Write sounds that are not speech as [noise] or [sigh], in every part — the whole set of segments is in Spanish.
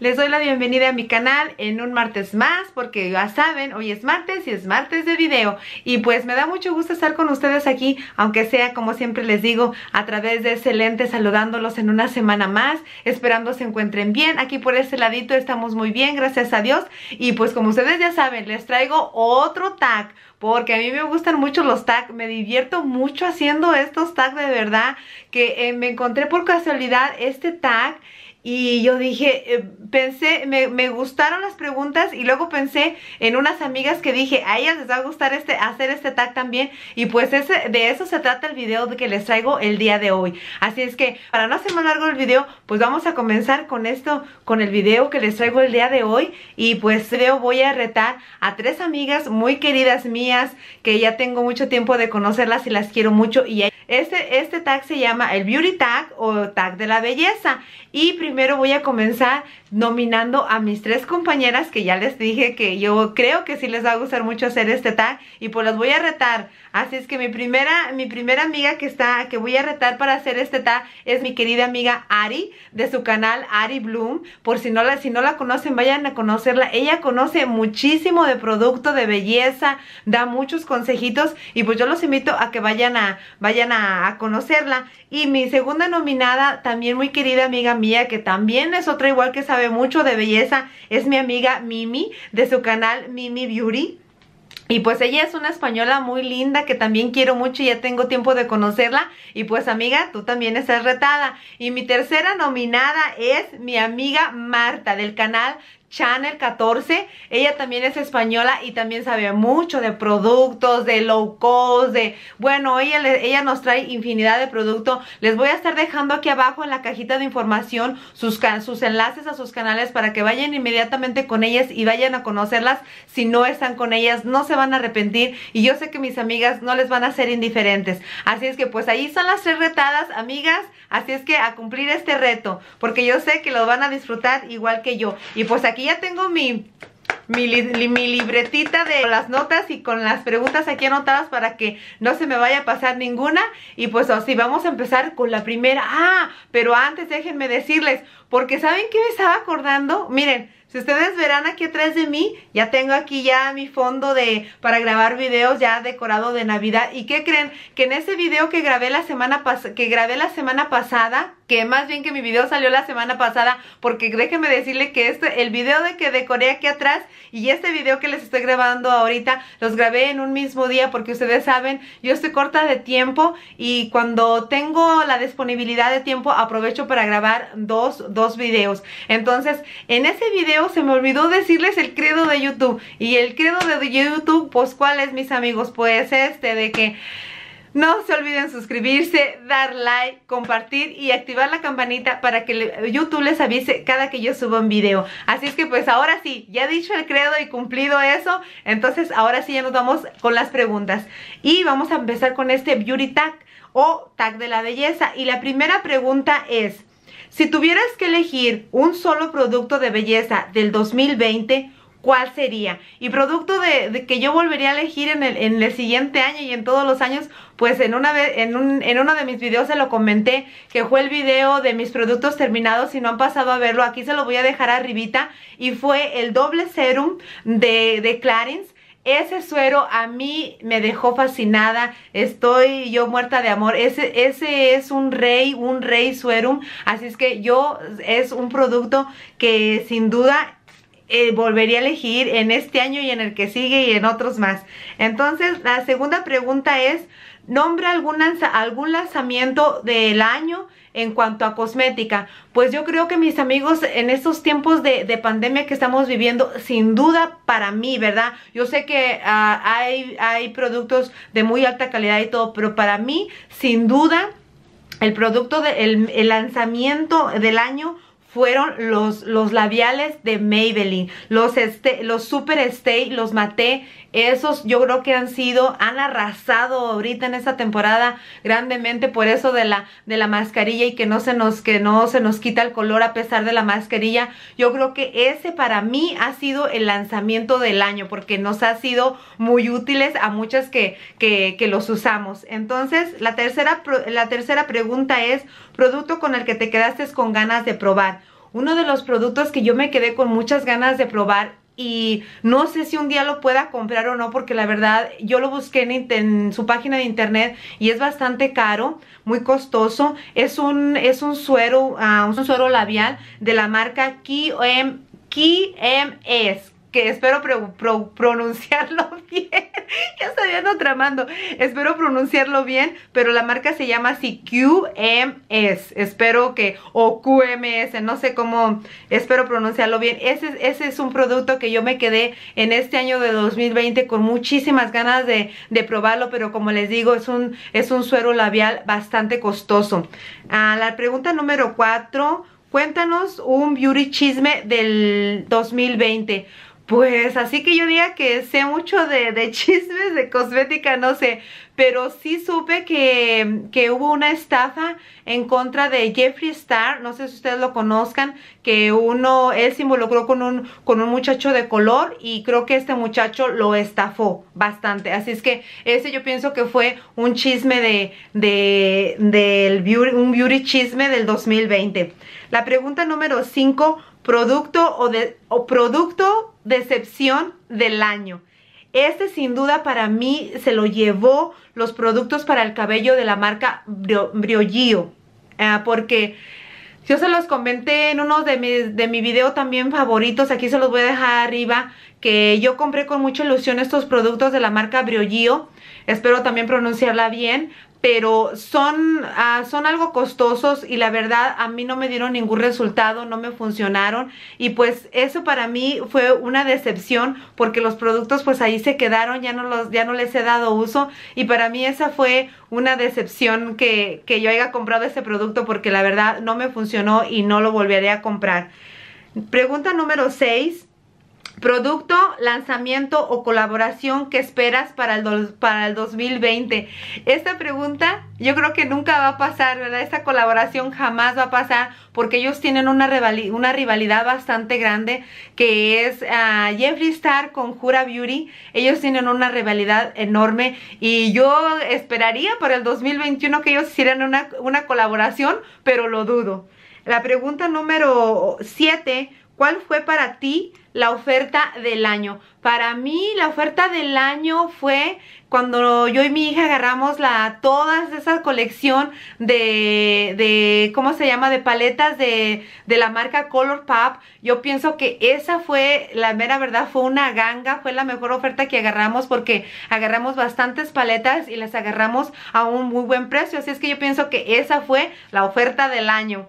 Les doy la bienvenida a mi canal en un martes más porque ya saben, hoy es martes y es martes de video. Y pues me da mucho gusto estar con ustedes aquí, aunque sea como siempre les digo, a través de ese lente saludándolos en una semana más, esperando se encuentren bien. Aquí por este ladito estamos muy bien, gracias a Dios. Y pues como ustedes ya saben, les traigo otro tag porque a mí me gustan mucho los tags, me divierto mucho haciendo estos tags de verdad, que eh, me encontré por casualidad este tag y yo dije, eh, pensé, me, gustaron las preguntas y luego pensé en unas amigas que dije, a ellas les va a gustar este, hacer este tag también. Y pues ese, de eso se trata el video que les traigo el día de hoy. Así es que, para no hacer más largo el video, pues vamos a comenzar con esto, con el video que les traigo el día de hoy. Y pues creo voy a retar a tres amigas muy queridas mías, que ya tengo mucho tiempo de conocerlas y las quiero mucho. Y este, tag se llama el Beauty Tag o Tag de la Belleza. Y primero voy a comenzar nominando a mis tres compañeras que ya les dije que yo creo que sí les va a gustar mucho hacer este tag y pues las voy a retar. Así es que mi primera, mi primera amiga que está, que voy a retar para hacer este tag es mi querida amiga Ari de su canal Ari Bloom. Por si no la, si no la conocen, vayan a conocerla. Ella conoce muchísimo de producto, de belleza, da muchos consejitos y pues yo los invito a que vayan a, vayan a a, conocerla. Y mi segunda nominada, también muy querida amiga mía, que también es otra igual que sabe mucho de belleza, es mi amiga Mimi, de su canal Mimi Beauty. Y pues ella es una española muy linda que también quiero mucho y ya tengo tiempo de conocerla. Y pues amiga, tú también estás retada. Y mi tercera nominada es mi amiga Marta del canal Channel 14. Ella también es española y también sabe mucho de productos, de low cost, de... Bueno, ella, ella nos trae infinidad de productos. Les voy a estar dejando aquí abajo en la cajita de información sus, sus enlaces a sus canales para que vayan inmediatamente con ellas y vayan a conocerlas. Si no están con ellas, no se van a arrepentir. Y yo sé que mis amigas no les van a ser indiferentes. Así es que pues ahí son las tres retadas, amigas. Así es que a cumplir este reto, porque yo sé que lo van a disfrutar igual que yo. Y pues aquí aquí ya tengo mi, mi, libretita de las notas y con las preguntas aquí anotadas para que no se me vaya a pasar ninguna. Y pues así, oh, vamos a empezar con la primera. Ah, pero antes déjenme decirles, porque ¿saben qué me estaba acordando? Miren, si ustedes verán aquí atrás de mí, ya tengo aquí ya mi fondo de para grabar videos ya decorado de Navidad. ¿Y qué creen? Que en ese video que grabé la semana, que grabé la semana pasada que más bien que mi video salió la semana pasada porque déjenme decirle que este, el video de que decoré aquí atrás y este video que les estoy grabando ahorita los grabé en un mismo día porque ustedes saben yo estoy corta de tiempo y cuando tengo la disponibilidad de tiempo aprovecho para grabar dos, dos videos entonces en ese video se me olvidó decirles el credo de YouTube y el credo de YouTube pues cuál es mis amigos pues este de que no se olviden suscribirse, dar like, compartir y activar la campanita para que YouTube les avise cada que yo suba un video. Así es que pues ahora sí, ya he dicho el credo y cumplido eso, entonces ahora sí ya nos vamos con las preguntas. Y vamos a empezar con este Beauty Tag o Tag de la Belleza. Y la primera pregunta es, si tuvieras que elegir un solo producto de belleza del 2020, cuál sería. Y producto de, que yo volvería a elegir en el, siguiente año y en todos los años, pues en, una vez, en, uno de mis videos se lo comenté, que fue el video de mis productos terminados, si no han pasado a verlo, aquí se lo voy a dejar arribita, y fue el doble serum de, de Clarins. Ese suero a mí me dejó fascinada, estoy yo muerta de amor. Ese, ese es un rey, un rey suero. Así es que yo es un producto que sin duda eh, volvería a elegir en este año y en el que sigue y en otros más. Entonces, la segunda pregunta es, nombra algún, algún lanzamiento del año en cuanto a cosmética. Pues yo creo que mis amigos, en estos tiempos de, pandemia que estamos viviendo, sin duda para mí, ¿verdad? Yo sé que ah, hay, hay productos de muy alta calidad y todo, pero para mí, sin duda, el producto, del el, el lanzamiento del año fueron los, los labiales de Maybelline. Los, este, los Super Stay los maté esos yo creo que han sido, han arrasado ahorita en esta temporada grandemente por eso de la, de la mascarilla y que no se nos, que no se nos quita el color a pesar de la mascarilla. Yo creo que ese para mí ha sido el lanzamiento del año porque nos ha sido muy útiles a muchas que, que, que los usamos. Entonces, la tercera, la tercera pregunta es, producto con el que te quedaste con ganas de probar. Uno de los productos que yo me quedé con muchas ganas de probar y no sé si un día lo pueda comprar o no porque la verdad yo lo busqué en, su página de internet y es bastante caro, muy costoso. Es un, es un suero, ah, un suero labial de la marca KMS, que espero pronunciarlo [laughs] bien. ya estoy viendo tramando. Espero pronunciarlo bien, pero la marca se llama CQMS Espero que, o QMS, no sé cómo, espero pronunciarlo bien. Ese, es un producto que yo me quedé en este año de 2020 con muchísimas ganas de, probarlo, pero como les digo, es un, es un suero labial bastante costoso. Ah, la pregunta número 4. Cuéntanos un beauty chisme del 2020. Pues así que yo diría que sé mucho de, [laughs] chismes, de cosmética, no sé, pero sí supe que, hubo una estafa en contra de Jeffree Star, no sé si ustedes lo conozcan, que uno, él se involucró con un, con un muchacho de color y creo que este muchacho lo estafó bastante, así es que ese yo pienso que fue un chisme de, del beauty, un beauty chisme del 2020. La pregunta número 5, producto o, de, o producto decepción del año. Este sin duda para mí se lo llevó los productos para el cabello de la marca Briogio. Ah, porque yo se los comenté en uno de mis de mi video también favoritos. Aquí se los voy a dejar arriba. Que yo compré con mucha ilusión estos productos de la marca Briogio espero también pronunciarla bien, pero son, ah, son algo costosos y la verdad a mí no me dieron ningún resultado, no me funcionaron y pues eso para mí fue una decepción porque los productos pues ahí se quedaron, ya no, los, ya no les he dado uso y para mí esa fue una decepción que, que yo haya comprado ese producto porque la verdad no me funcionó y no lo volveré a comprar. Pregunta número 6 producto, lanzamiento o colaboración que esperas para el, para el 2020? Esta pregunta yo creo que nunca va a pasar, ¿verdad? Esta colaboración jamás va a pasar porque ellos tienen una, rivalidad, bastante grande que es ah, Jeffree Star con Jura Beauty. Ellos tienen una rivalidad enorme y yo esperaría para el 2021 que ellos hicieran una, una colaboración, pero lo dudo. La pregunta número 7 ¿Cuál fue para ti la oferta del año? Para mí la oferta del año fue cuando yo y mi hija agarramos la todas esa colección de, de ¿cómo se llama? De paletas de, de la marca Color Pop. Yo pienso que esa fue, la mera verdad, fue una ganga, fue la mejor oferta que agarramos porque agarramos bastantes paletas y las agarramos a un muy buen precio. Así es que yo pienso que esa fue la oferta del año.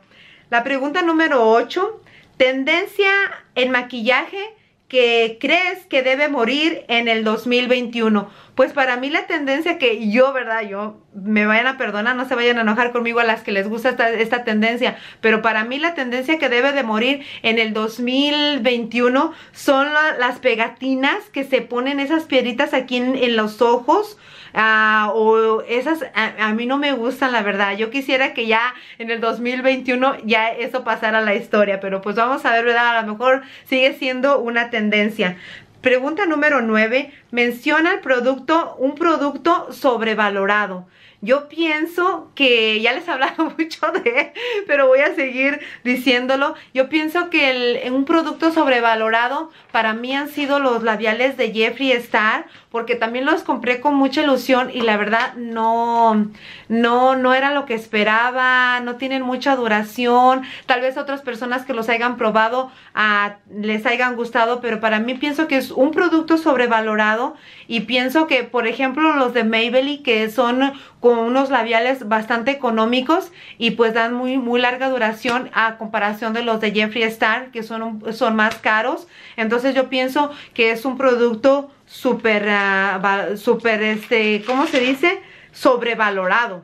La pregunta número 8 Tendencia en maquillaje que crees que debe morir en el 2021 pues para mí la tendencia que yo, ¿verdad? Yo, me vayan a perdonar, no se vayan a enojar conmigo a las que les gusta esta, tendencia, pero para mí la tendencia que debe de morir en el 2021 son las pegatinas que se ponen esas piedritas aquí en, los ojos. Ah, o esas a, a, mí no me gustan la verdad yo quisiera que ya en el 2021 ya eso pasara a la historia pero pues vamos a ver verdad a lo mejor sigue siendo una tendencia Pregunta número 9. Menciona el producto, un producto sobrevalorado. Yo pienso que, ya les he hablado [laughs] mucho de, pero voy a seguir diciéndolo, yo pienso que un producto sobrevalorado para mí han sido los labiales de Jeffree Star, porque también los compré con mucha ilusión y la verdad no, no, no era lo que esperaba, no tienen mucha duración, tal vez otras personas que los hayan probado ah, les hayan gustado, pero para mí pienso que es un producto sobrevalorado y pienso que, por ejemplo, los de Maybelline que son con unos labiales bastante económicos y pues dan muy, muy larga duración a comparación de los de Jeffree Star que son, son más caros. Entonces yo pienso que es un producto súper, ah, super este, ¿cómo se dice? Sobrevalorado.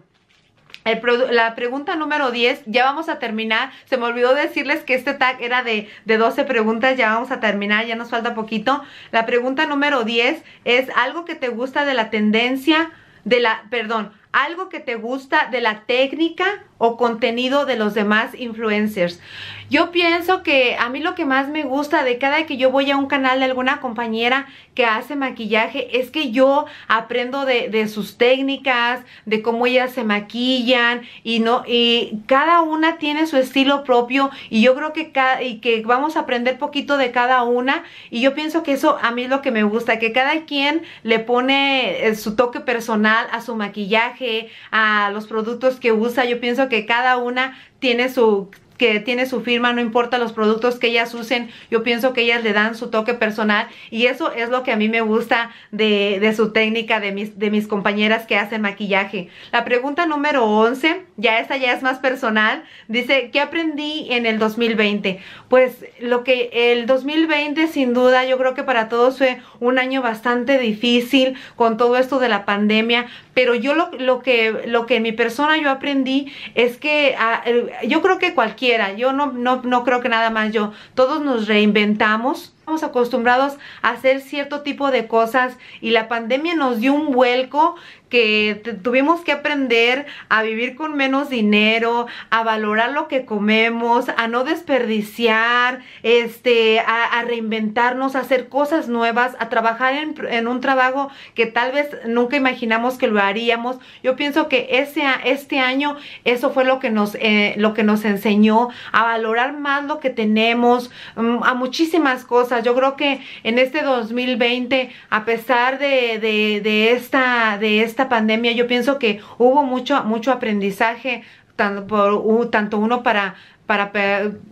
la pregunta número 10, ya vamos a terminar. Se me olvidó decirles que este tag era de, de 12 preguntas, ya vamos a terminar, ya nos falta poquito. La pregunta número 10 es algo que te gusta de la tendencia, de la, perdón, algo que te gusta de la técnica o contenido de los demás influencers. Yo pienso que a mí lo que más me gusta de cada que yo voy a un canal de alguna compañera que hace maquillaje es que yo aprendo de, sus técnicas, de cómo ellas se maquillan y no y cada una tiene su estilo propio y yo creo que cada, y que vamos a aprender poquito de cada una y yo pienso que eso a mí es lo que me gusta, que cada quien le pone eh, su toque personal a su maquillaje, a los productos que usa. Yo pienso que cada una tiene su que tiene su firma, no importa los productos que ellas usen, yo pienso que ellas le dan su toque personal y eso es lo que a mí me gusta de, su técnica, de mis, de mis compañeras que hacen maquillaje. La pregunta número 11, ya esta ya es más personal, dice, ¿qué aprendí en el 2020? Pues lo que el 2020 sin duda yo creo que para todos fue un año bastante difícil con todo esto de la pandemia, pero yo lo, que, lo que en mi persona yo aprendí es que ah, yo creo que cualquier yo no, no, no creo que nada más yo. Todos nos reinventamos estamos acostumbrados a hacer cierto tipo de cosas y la pandemia nos dio un vuelco que tuvimos que aprender a vivir con menos dinero, a valorar lo que comemos, a no desperdiciar, este, a, reinventarnos, a hacer cosas nuevas, a trabajar en, un trabajo que tal vez nunca imaginamos que lo haríamos. Yo pienso que ese, este año eso fue lo que, nos, eh, lo que nos enseñó a valorar más lo que tenemos, mm, a muchísimas cosas yo creo que en este 2020, a pesar de, esta, de esta pandemia, yo pienso que hubo mucho, mucho aprendizaje, tanto, uno para para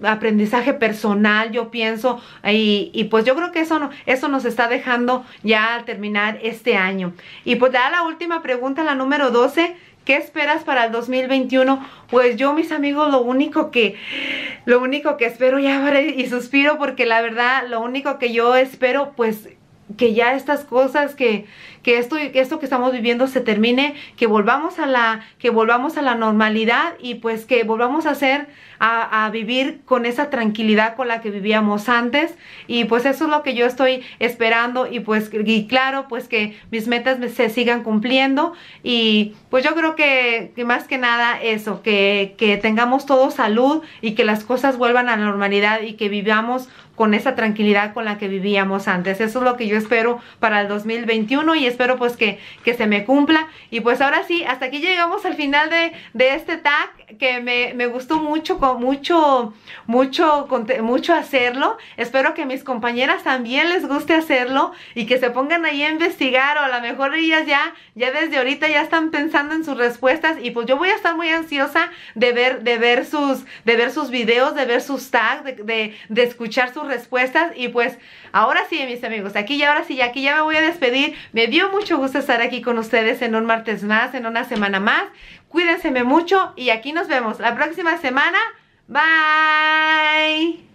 aprendizaje personal, yo pienso, y, pues yo creo que eso, no, eso nos está dejando ya al terminar este año. Y pues da la última pregunta, la número 12, ¿Qué esperas para el 2021? Pues yo, mis amigos, lo único que lo único que espero ya [laughs] y suspiro porque la verdad, lo único que yo espero pues que ya estas cosas, que, que, esto, que esto que estamos viviendo se termine, que volvamos a la, que volvamos a la normalidad y pues que volvamos a hacer, a, vivir con esa tranquilidad con la que vivíamos antes. Y pues eso es lo que yo estoy esperando y pues, y claro, pues que mis metas se sigan cumpliendo. Y pues yo creo que, que más que nada eso, que, que tengamos todo salud y que las cosas vuelvan a la normalidad y que vivamos con esa tranquilidad con la que vivíamos antes. Eso es lo que yo espero para el 2021 y espero pues que, que se me cumpla. Y pues ahora sí, hasta aquí llegamos al final de, de este tag que me, gustó mucho, con mucho, mucho, mucho hacerlo. Espero que mis compañeras también les guste hacerlo y que se pongan ahí a investigar o a lo mejor ellas ya, ya desde ahorita ya están pensando en sus respuestas y pues yo voy a estar muy ansiosa de ver, de ver sus, de ver sus videos, de ver sus tags, de, escuchar sus respuestas y pues ahora sí, mis amigos, aquí y ahora sí, aquí ya me voy a despedir. Me dio mucho gusto estar aquí con ustedes en un martes más, en una semana más. Cuídense mucho y aquí nos vemos la próxima semana. Bye.